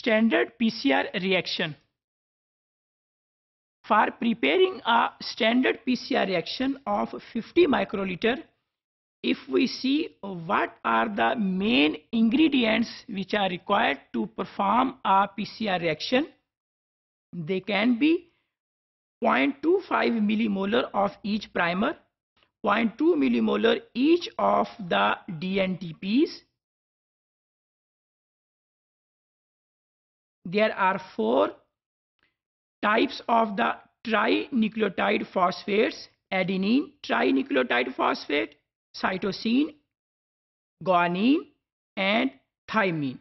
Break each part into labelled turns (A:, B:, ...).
A: standard PCR reaction. For preparing a standard PCR reaction of 50 microliter, if we see what are the main ingredients which are required to perform a PCR reaction, they can be 0.25 millimolar of each primer, 0.2 millimolar each of the DNTPs, there are four types of the trinucleotide phosphates adenine trinucleotide phosphate cytosine guanine and thymine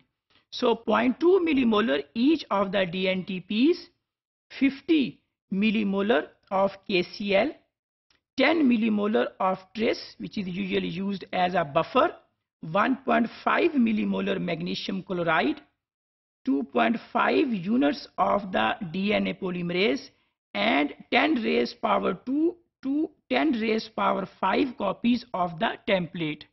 A: so 0.2 millimolar each of the dntps 50 millimolar of kcl 10 millimolar of trace which is usually used as a buffer 1.5 millimolar magnesium chloride 2.5 units of the DNA polymerase and 10 raised power 2 to 10 raised power 5 copies of the template.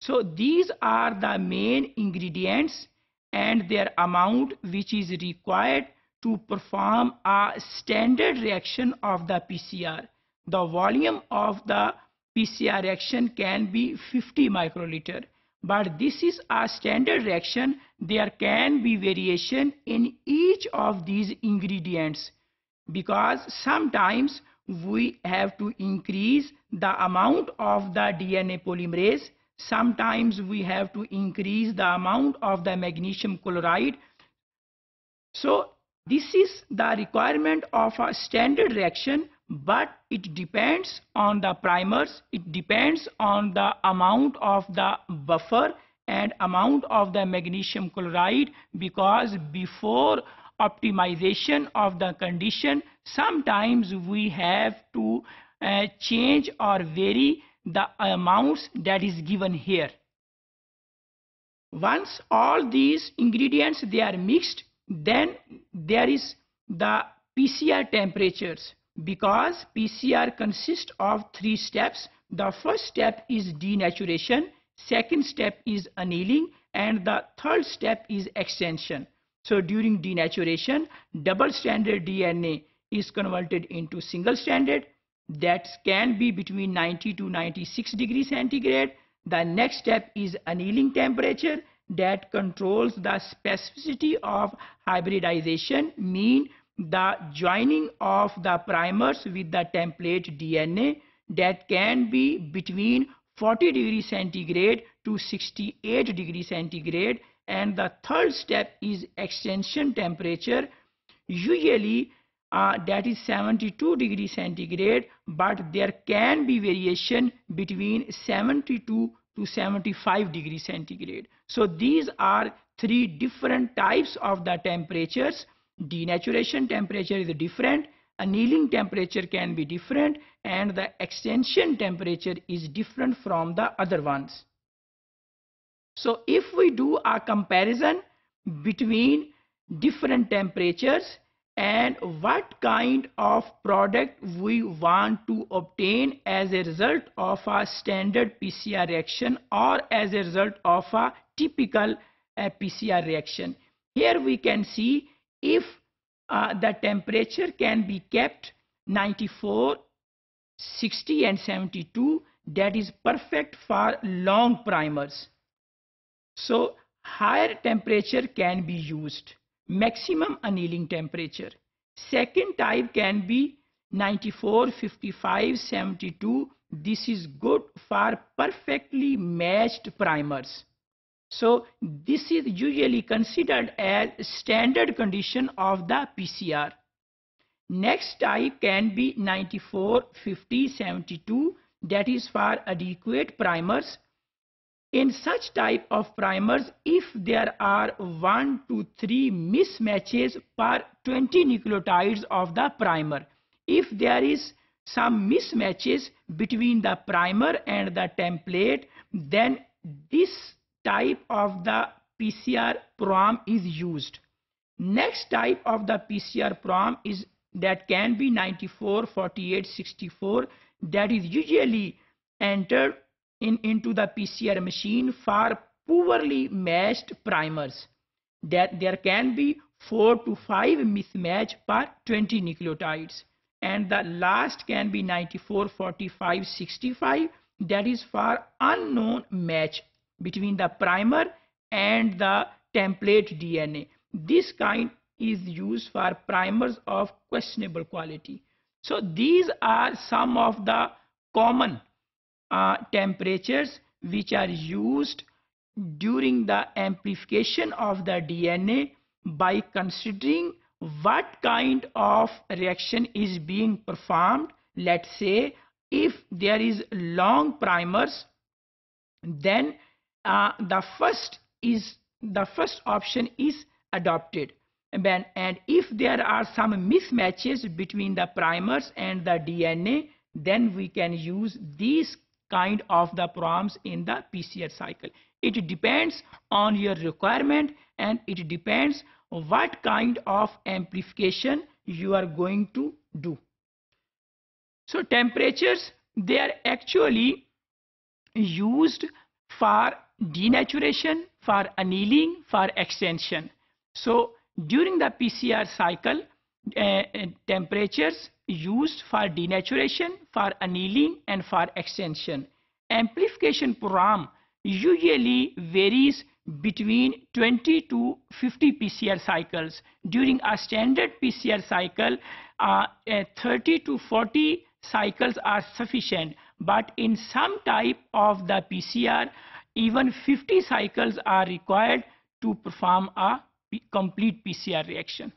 A: So these are the main ingredients and their amount which is required to perform a standard reaction of the PCR. The volume of the PCR reaction can be 50 microliter but this is a standard reaction there can be variation in each of these ingredients because sometimes we have to increase the amount of the DNA polymerase sometimes we have to increase the amount of the magnesium chloride so this is the requirement of a standard reaction but it depends on the primers it depends on the amount of the buffer and amount of the magnesium chloride because before optimization of the condition sometimes we have to uh, change or vary the amounts that is given here once all these ingredients they are mixed then there is the PCR temperatures because PCR consists of three steps. The first step is denaturation, second step is annealing, and the third step is extension. So during denaturation, double-stranded DNA is converted into single-stranded that can be between 90 to 96 degrees centigrade. The next step is annealing temperature that controls the specificity of hybridization mean the joining of the primers with the template DNA that can be between 40 degree centigrade to 68 degree centigrade and the third step is extension temperature usually uh, that is 72 degree centigrade but there can be variation between 72 to 75 degree centigrade so these are three different types of the temperatures denaturation temperature is different annealing temperature can be different and the extension temperature is different from the other ones so if we do a comparison between different temperatures and what kind of product we want to obtain as a result of a standard PCR reaction or as a result of a typical uh, PCR reaction. Here we can see if uh, the temperature can be kept 94 60 and 72 that is perfect for long primers so higher temperature can be used maximum annealing temperature second type can be 94 55 72 this is good for perfectly matched primers so this is usually considered as standard condition of the PCR. Next type can be 94, 50, 72 that is for adequate primers. In such type of primers, if there are 1 to 3 mismatches per 20 nucleotides of the primer, if there is some mismatches between the primer and the template, then this type of the PCR prom is used. Next type of the PCR prom is that can be 94, 48, 64 that is usually entered in, into the PCR machine for poorly matched primers that there can be 4 to 5 mismatch per 20 nucleotides and the last can be 94 45 65 that is for unknown match between the primer and the template DNA. This kind is used for primers of questionable quality. So these are some of the common uh, temperatures which are used during the amplification of the DNA by considering what kind of reaction is being performed. Let's say if there is long primers, then uh, the first is the first option is adopted and if there are some mismatches between the primers and the DNA then we can use these kind of the proms in the PCR cycle it depends on your requirement and it depends what kind of amplification you are going to do so temperatures they are actually used for denaturation, for annealing, for extension. So during the PCR cycle, uh, temperatures used for denaturation, for annealing and for extension. Amplification program usually varies between 20 to 50 PCR cycles. During a standard PCR cycle, uh, uh, 30 to 40 cycles are sufficient. But in some type of the PCR, even 50 cycles are required to perform a complete PCR reaction.